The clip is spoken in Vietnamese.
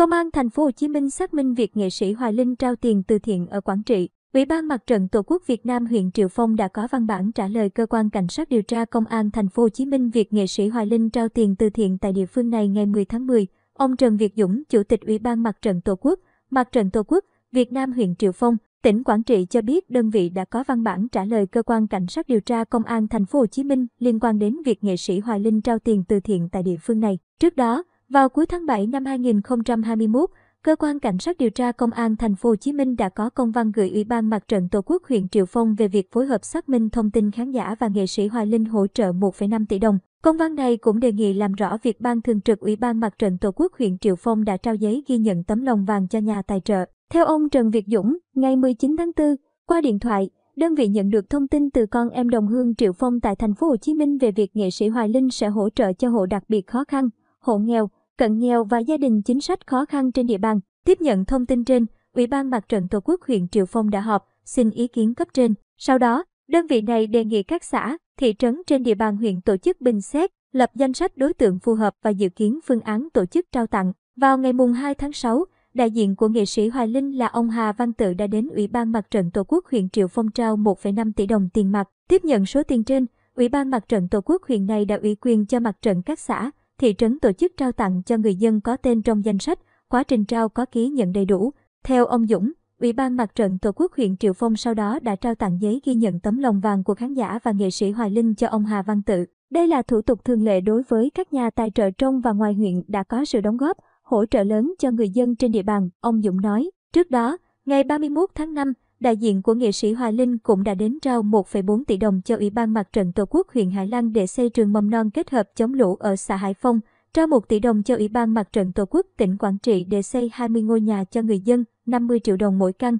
Công an thành phố Hồ Chí Minh xác minh việc nghệ sĩ Hoài Linh trao tiền từ thiện ở Quảng Trị. Ủy ban Mặt trận Tổ quốc Việt Nam huyện Triệu Phong đã có văn bản trả lời cơ quan cảnh sát điều tra Công an thành phố Hồ Chí Minh việc nghệ sĩ Hoài Linh trao tiền từ thiện tại địa phương này ngày 10 tháng 10. Ông Trần Việt Dũng, Chủ tịch Ủy ban Mặt trận Tổ quốc, Mặt trận Tổ quốc Việt Nam huyện Triệu Phong, tỉnh Quảng Trị cho biết đơn vị đã có văn bản trả lời cơ quan cảnh sát điều tra Công an thành phố Hồ Chí Minh liên quan đến việc nghệ sĩ Hoài Linh trao tiền từ thiện tại địa phương này. Trước đó, vào cuối tháng 7 năm 2021, cơ quan cảnh sát điều tra công an thành phố Hồ Chí Minh đã có công văn gửi Ủy ban Mặt trận Tổ quốc huyện Triệu Phong về việc phối hợp xác minh thông tin khán giả và nghệ sĩ Hoài Linh hỗ trợ 1,5 tỷ đồng. Công văn này cũng đề nghị làm rõ việc Ban Thường trực Ủy ban Mặt trận Tổ quốc huyện Triệu Phong đã trao giấy ghi nhận tấm lòng vàng cho nhà tài trợ. Theo ông Trần Việt Dũng, ngày 19 tháng 4, qua điện thoại, đơn vị nhận được thông tin từ con em đồng hương Triệu Phong tại thành phố Hồ Chí Minh về việc nghệ sĩ Hoài Linh sẽ hỗ trợ cho hộ đặc biệt khó khăn, hộ nghèo, cận nghèo và gia đình chính sách khó khăn trên địa bàn. Tiếp nhận thông tin trên, Ủy ban Mặt trận Tổ quốc huyện Triệu Phong đã họp, xin ý kiến cấp trên. Sau đó, đơn vị này đề nghị các xã, thị trấn trên địa bàn huyện tổ chức bình xét, lập danh sách đối tượng phù hợp và dự kiến phương án tổ chức trao tặng. Vào ngày mùng 2 tháng 6, đại diện của nghệ sĩ Hoài Linh là ông Hà Văn Tự đã đến Ủy ban Mặt trận Tổ quốc huyện Triệu Phong trao 1,5 tỷ đồng tiền mặt. Tiếp nhận số tiền trên, Ủy ban Mặt trận Tổ quốc huyện này đã ủy quyền cho mặt trận các xã, thị trấn tổ chức trao tặng cho người dân có tên trong danh sách, quá trình trao có ký nhận đầy đủ. Theo ông Dũng, Ủy ban Mặt trận Tổ quốc huyện Triệu Phong sau đó đã trao tặng giấy ghi nhận tấm lòng vàng của khán giả và nghệ sĩ Hoài Linh cho ông Hà Văn Tự. Đây là thủ tục thường lệ đối với các nhà tài trợ trong và ngoài huyện đã có sự đóng góp, hỗ trợ lớn cho người dân trên địa bàn, ông Dũng nói. Trước đó, ngày 31 tháng 5, đại diện của nghệ sĩ Hoa Linh cũng đã đến trao 1,4 tỷ đồng cho Ủy ban Mặt trận Tổ quốc huyện Hải Lăng để xây trường mầm non kết hợp chống lũ ở xã Hải Phong, trao 1 tỷ đồng cho Ủy ban Mặt trận Tổ quốc tỉnh Quảng Trị để xây 20 ngôi nhà cho người dân, 50 triệu đồng mỗi căn.